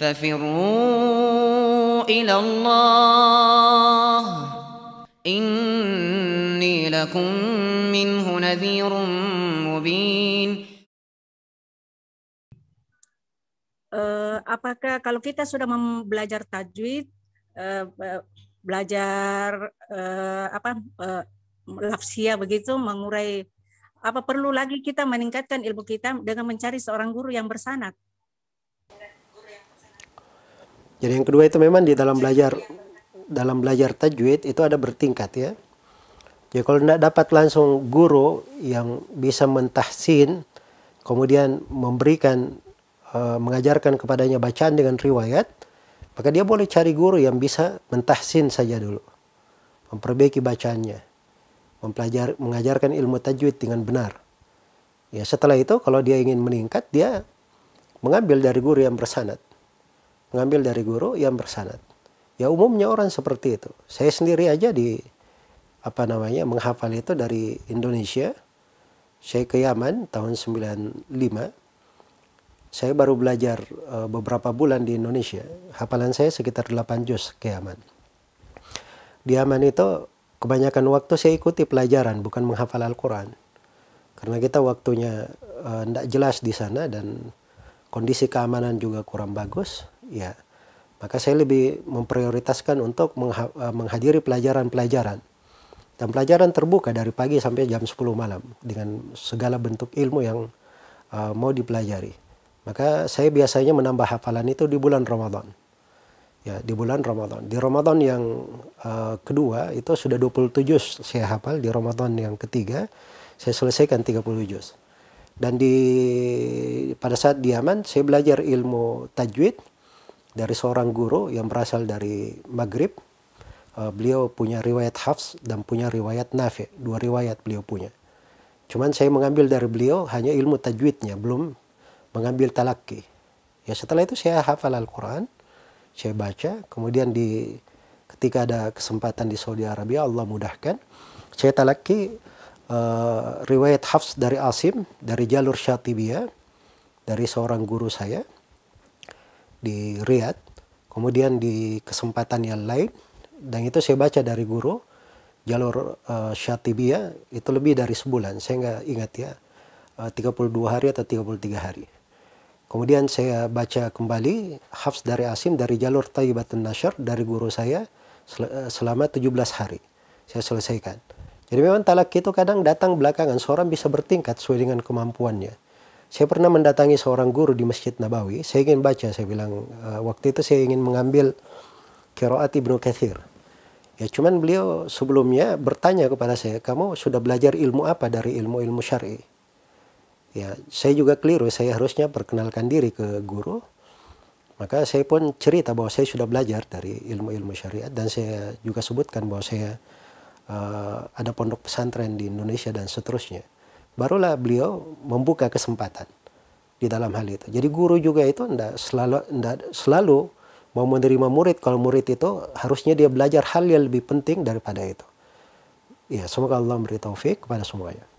ففروا إلى الله إني لكم منه نذير مبين eh, apakah kalau kita sudah belajar tajwid, eh, eh, belajar uh, apa uh, lafsia begitu, mengurai apa perlu lagi kita meningkatkan ilmu kita dengan mencari seorang guru yang bersanat? Jadi yang kedua itu memang di dalam belajar dalam belajar tajwid itu ada bertingkat ya. Jadi kalau tidak dapat langsung guru yang bisa mentahsin, kemudian memberikan eh, mengajarkan kepadanya bacaan dengan riwayat, maka dia boleh cari guru yang bisa mentahsin saja dulu, memperbaiki bacaannya, mempelajari mengajarkan ilmu tajwid dengan benar. Ya setelah itu kalau dia ingin meningkat dia mengambil dari guru yang bersanad mengambil dari guru yang bersanad. Ya umumnya orang seperti itu. Saya sendiri aja di apa namanya menghafal itu dari Indonesia. Saya ke Yaman tahun 95. Saya baru belajar eh, beberapa bulan di Indonesia. Hafalan saya sekitar 8 juz ke Yaman. Di Yaman itu kebanyakan waktu saya ikuti pelajaran bukan menghafal Al-Qur'an. Karena kita waktunya tidak eh, jelas di sana dan kondisi keamanan juga kurang bagus ya maka saya lebih memprioritaskan untuk eh, menghadiri pelajaran-pelajaran dan pelajaran terbuka dari pagi sampai jam 10 malam dengan segala bentuk ilmu yang uh, mau dipelajari maka saya biasanya menambah hafalan itu di bulan Ramadan ya di bulan Ramadan di Ramadan yang uh, kedua itu sudah 27 saya hafal di Ramadan yang ketiga saya selesaikan 30 juz dan di pada saat diaman saya belajar ilmu tajwid dari seorang guru yang berasal dari Maghrib. Eh, beliau punya riwayat Hafs dan punya riwayat Nafi, dua riwayat beliau punya. Cuman saya mengambil dari beliau hanya ilmu tajwidnya, belum mengambil talakki. Ya setelah itu saya hafal Al-Quran, saya baca, kemudian di ketika ada kesempatan di Saudi Arabia, Allah mudahkan. Saya talakki uh, riwayat Hafs dari Asim, dari jalur Syatibiyah, dari seorang guru saya, di Riyadh. Kemudian di kesempatan yang lain, dan itu saya baca dari guru, jalur uh, eh, Syatibia itu lebih dari sebulan, saya nggak ingat ya, eh, uh, 32 hari atau 33 hari. Kemudian saya baca kembali Hafs dari Asim dari jalur Taibatun Nasyar dari guru saya eh, selama 17 hari. Saya selesaikan. Jadi memang talak itu kadang datang belakangan, seorang bisa bertingkat sesuai dengan kemampuannya. Saya pernah mendatangi seorang guru di Masjid Nabawi. Saya ingin baca, saya bilang uh, waktu itu saya ingin mengambil Qiraat Ibnu Kathir. Ya cuman beliau sebelumnya bertanya kepada saya, "Kamu sudah belajar ilmu apa dari ilmu-ilmu syar'i?" Ya, saya juga keliru, saya harusnya perkenalkan diri ke guru. Maka saya pun cerita bahwa saya sudah belajar dari ilmu-ilmu syariat dan saya juga sebutkan bahwa saya uh, ada pondok pesantren di Indonesia dan seterusnya barulah beliau membuka kesempatan di dalam hal itu. Jadi guru juga itu tidak selalu ndak selalu mau menerima murid kalau murid itu harusnya dia belajar hal yang lebih penting daripada itu. Ya, semoga Allah memberi taufik kepada semuanya.